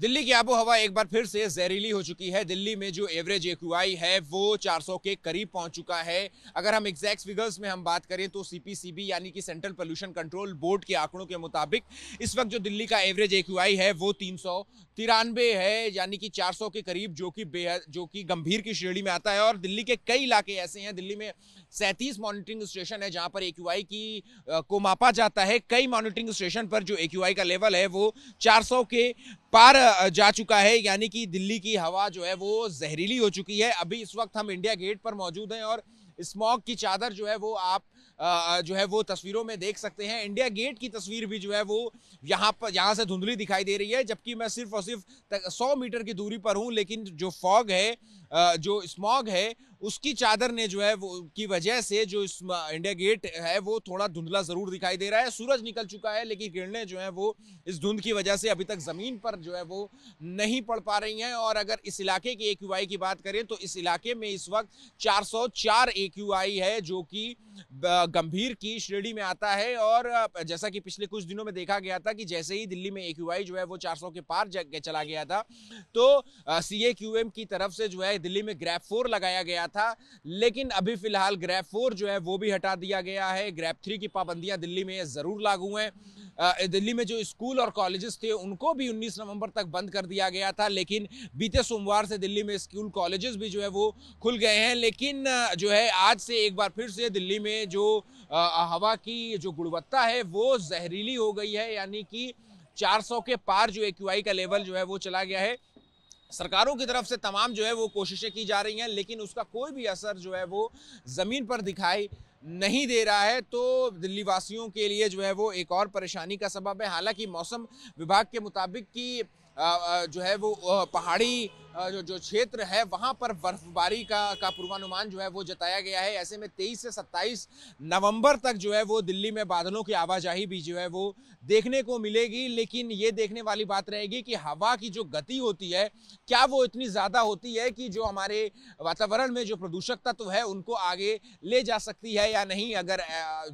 दिल्ली की आबो हवा एक बार फिर से जहरीली हो चुकी है दिल्ली में जो एवरेज एक है वो 400 के करीब पहुंच चुका है अगर हम एग्जैक्ट फिगर्स में हम बात करें तो सी यानी कि सेंट्रल पोल्यूशन कंट्रोल बोर्ड के आंकड़ों के मुताबिक इस वक्त जो दिल्ली का एवरेज एक है वो तीन सौ है यानी कि 400 के करीब जो कि बेहद जो कि गंभीर की श्रेणी में आता है और दिल्ली के कई इलाके ऐसे हैं दिल्ली में सैंतीस मॉनिटरिंग स्टेशन है जहाँ पर एक की को मापा जाता है कई मॉनिटरिंग स्टेशन पर जो एक का लेवल है वो चार के पार जा चुका है यानी कि दिल्ली की हवा जो है वो जहरीली हो चुकी है अभी इस वक्त हम इंडिया गेट पर मौजूद हैं और स्मॉग की चादर जो है वो आप जो है वो तस्वीरों में देख सकते हैं इंडिया गेट की तस्वीर भी जो है वो यहाँ पर यहाँ से धुंधली दिखाई दे रही है जबकि मैं सिर्फ और सिर्फ सौ मीटर की दूरी पर हूँ लेकिन जो फॉग है जो स्मॉग है उसकी चादर ने जो है वो की वजह से जो इस इंडिया गेट है वो थोड़ा धुंधला जरूर दिखाई दे रहा है सूरज निकल चुका है लेकिन किरणें जो है वो इस धुंध की वजह से अभी तक ज़मीन पर जो है वो नहीं पड़ पा रही हैं और अगर इस इलाके की ए की बात करें तो इस इलाके में इस वक्त चार ए है जो कि गंभीर की श्रेणी में आता है और जैसा कि पिछले कुछ दिनों में देखा गया था कि जैसे ही दिल्ली में ए जो है वो 400 के पार चला गया था तो सी की तरफ से जो है दिल्ली में ग्रैप फोर लगाया गया था लेकिन अभी फिलहाल ग्रैप फोर जो है वो भी हटा दिया गया है ग्रैप थ्री की पाबंदियां दिल्ली में ज़रूर लागू हैं दिल्ली में जो स्कूल और कॉलेजेस थे उनको भी 19 नवंबर तक बंद कर दिया गया था लेकिन बीते सोमवार से दिल्ली में स्कूल कॉलेजेस भी जो है वो खुल गए हैं लेकिन जो है आज से एक बार फिर से दिल्ली में जो हवा की जो गुणवत्ता है वो जहरीली हो गई है यानी कि 400 के पार जो एक्यूआई का लेवल जो है वो चला गया है सरकारों की तरफ से तमाम जो है वो कोशिशें की जा रही हैं लेकिन उसका कोई भी असर जो है वो ज़मीन पर दिखाई नहीं दे रहा है तो दिल्ली वासियों के लिए जो है वो एक और परेशानी का सबब है हालांकि मौसम विभाग के मुताबिक कि जो है वो पहाड़ी जो जो क्षेत्र है वहाँ पर बर्फबारी का का पूर्वानुमान जो है वो जताया गया है ऐसे में 23 से 27 नवंबर तक जो है वो दिल्ली में बादलों की आवाजाही भी जो है वो देखने को मिलेगी लेकिन ये देखने वाली बात रहेगी कि हवा की जो गति होती है क्या वो इतनी ज़्यादा होती है कि जो हमारे वातावरण में जो प्रदूषक तत्व है उनको आगे ले जा सकती है या नहीं अगर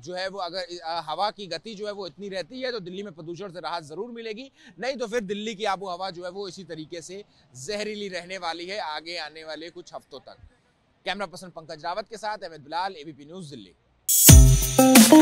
जो है वो अगर हवा की गति जो है वो इतनी रहती है तो दिल्ली में प्रदूषण से राहत ज़रूर मिलेगी नहीं तो फिर दिल्ली की आबो हवा जो है वो इसी तरीके से जहरीली रहने वाली है आगे आने वाले कुछ हफ्तों तक कैमरा पर्सन पंकज रावत के साथ अहमद बिलाल एबीपी न्यूज दिल्ली